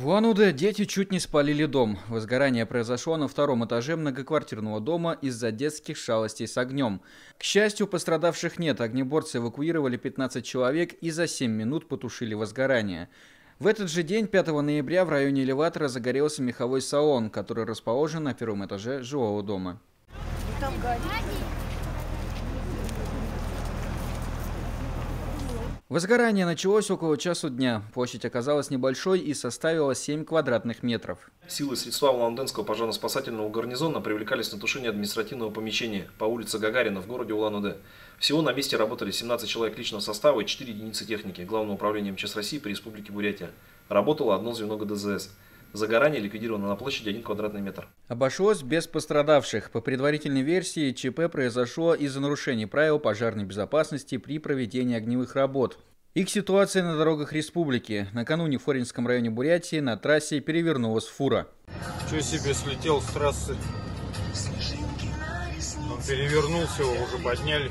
В Ануде дети чуть не спалили дом. Возгорание произошло на втором этаже многоквартирного дома из-за детских шалостей с огнем. К счастью, пострадавших нет. Огнеборцы эвакуировали 15 человек и за 7 минут потушили возгорание. В этот же день, 5 ноября, в районе элеватора загорелся меховой салон, который расположен на первом этаже жилого дома. Там горит. Возгорание началось около часу дня. Площадь оказалась небольшой и составила 7 квадратных метров. Силы средства Улан-Удэнского пожарно-спасательного гарнизона привлекались на тушение административного помещения по улице Гагарина в городе Улан-Удэ. Всего на месте работали 17 человек личного состава и 4 единицы техники Главного управления МЧС России по Республике Бурятия. Работало одно звено ГДЗС – Загорание ликвидировано на площади 1 квадратный метр. Обошлось без пострадавших. По предварительной версии, ЧП произошло из-за нарушений правил пожарной безопасности при проведении огневых работ. Их ситуация на дорогах республики. Накануне в Форинском районе Бурятии на трассе перевернулась фура. Что себе слетел с трассы? Он перевернулся, его уже подняли.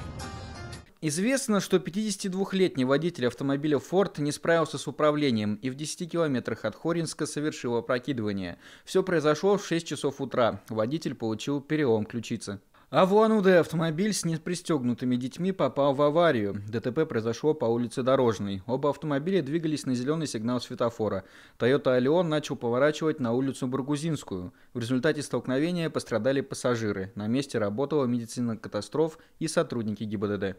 Известно, что 52-летний водитель автомобиля Ford не справился с управлением и в 10 километрах от Хоринска совершил опрокидывание. Все произошло в 6 часов утра. Водитель получил перелом ключицы. А в улан автомобиль с непристегнутыми детьми попал в аварию. ДТП произошло по улице Дорожной. Оба автомобиля двигались на зеленый сигнал светофора. Toyota Allion начал поворачивать на улицу Бургузинскую. В результате столкновения пострадали пассажиры. На месте работала медицина катастроф и сотрудники ГИБДД.